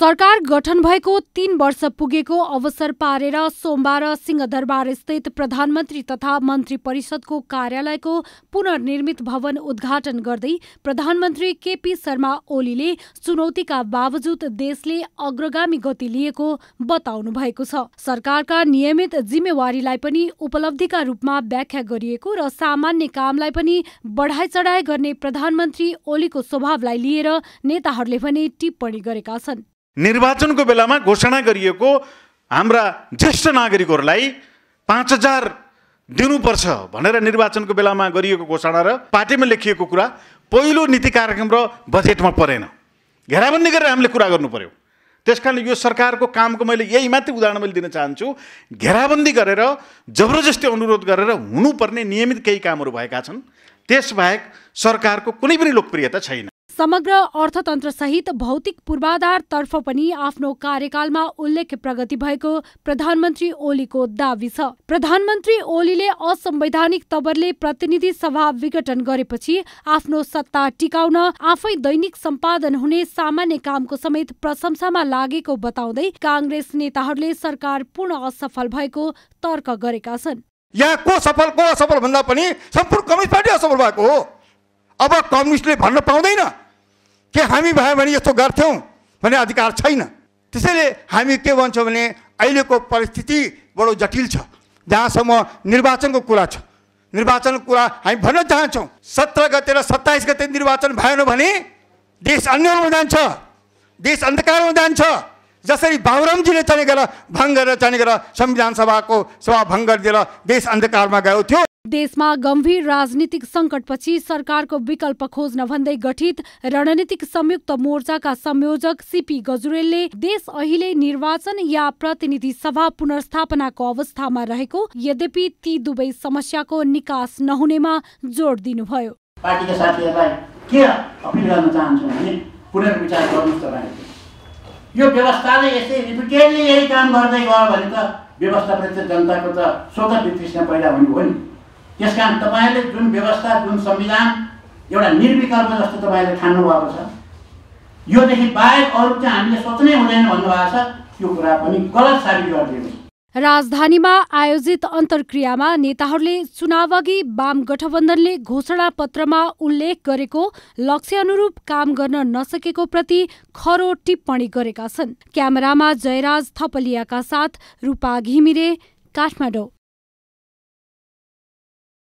सरकार गठन भएको तीन वर्ष पुगेको अवसर पारेर सोमबार सिंहदरबारस्थित प्रधानमन्त्री तथा मन्त्री परिषदको कार्यालयको पुनर्निर्मित भवन उद्घाटन गर्दै प्रधानमन्त्री केपी शर्मा ओलीले चुनौतीका बावजुद देशले अग्रगामी गति लिएको बताउनु भएको छ सरकारका नियमित जिम्मेवारीलाई पनि उपलब्धिका रूपमा व्याख्या गरिएको र सामान्य कामलाई पनि बढाइ चढाइ गर्ने प्रधानमन्त्री ओलीको स्वभावलाई लिएर नेताहरूले भने टिप्पणी गरेका छन् निर्वाचनको बेलामा घोषणा गरिएको हाम्रा ज्येष्ठ नागरिकहरूलाई पाँच हजार दिनुपर्छ भनेर निर्वाचनको बेलामा गरिएको घोषणा र पार्टीमा लेखिएको कुरा पहिलो नीति कार्यक्रम र बजेटमा परेन घेराबन्दी गरेर हामीले कुरा गर्नु पऱ्यो त्यस कारणले यो सरकारको कामको मैले यही मात्रै उदाहरण मैले दिन चाहन्छु घेराबन्दी गरेर जबरजस्ती अनुरोध गरेर हुनुपर्ने नियमित केही कामहरू भएका छन् त्यसबाहेक सरकारको कुनै पनि लोकप्रियता छैन समग्र अर्थतन्त्र सहित भौतिक पूर्वाधारतर्फ पनि आफ्नो कार्यकालमा उल्लेख प्रगति भएको प्रधानमन्त्री ओलीको दावी छ प्रधानमन्त्री ओलीले असंवैधानिक तवरले प्रतिनिधि सभा विघटन गरेपछि आफ्नो सत्ता टिकाउन आफै दैनिक सम्पादन हुने सामान्य कामको समेत प्रशंसामा लागेको बताउँदै काङ्ग्रेस नेताहरूले सरकार पूर्ण असफल भएको तर्क गरेका छन् यहाँ को सफल को असफल भन्दा पनि सम्पूर्ण कम्युनिस्ट पार्टी असफल भएको हो अब कम्युनिस्टले भन्न पाउँदैन के हामी भयो भने यस्तो गर्थ्यौँ भने अधिकार छैन त्यसैले हामी के भन्छौँ भने अहिलेको परिस्थिति बडो जटिल छ जहाँसम्म निर्वाचनको कुरा छ निर्वाचनको कुरा हामी भन्न चाहन्छौँ सत्र गते र सत्ताइस गते निर्वाचन भएन भने देश अन्यलमा जान्छ देश अन्धकारमा जान्छ जसरी बाबुरामजीले त्यहाँनिर भङ्ग गरेर गरेर संविधान सभाको सभा भङ्ग गरिदिएर देश अन्धकारमा गएको थियो देशमा गम्भीर राजनीतिक सङ्कटपछि सरकारको विकल्प खोज्न भन्दै गठित रणनीतिक संयुक्त मोर्चाका संयोजक सिपी गजुरेलले देश अहिले निर्वाचन या प्रतिनिधि सभा पुनर्स्थापनाको अवस्थामा रहेको यद्यपि ती दुवै समस्याको निकास नहुनेमा जोड दिनुभयो पार्टीका साथीहरूलाई के अपिल गर्न चाहन्छु भने पुनर्विचार गर्नुहोस् तपाईँहरूले यो व्यवस्थाले नै यसै रिपिटेडली यही काम गर्दै गयो भने त व्यवस्थाप्रति जनताको त स्वतः वितृष्ण पैदा हुने हो नि त्यस कारण तपाईँले जुन व्यवस्था जुन संविधान एउटा निर्विकल्प जस्तो तपाईँले भएको छ योदेखि बाहेक अरू चाहिँ हामीले सोच्नै हुँदैन भन्नुभएको छ त्यो कुरा पनि गलत साबित गरिदिएको राजधानीमा आयोजित अन्तर्क्रियामा नेताहरूले चुनावअघि वाम गठबन्धनले पत्रमा उल्लेख गरेको अनुरूप काम गर्न नसकेको प्रति खरो टिप्पणी गरेका छन् क्यामेरामा जयराज थपलियाका साथ रूपा घिमिरे काठमाडौँ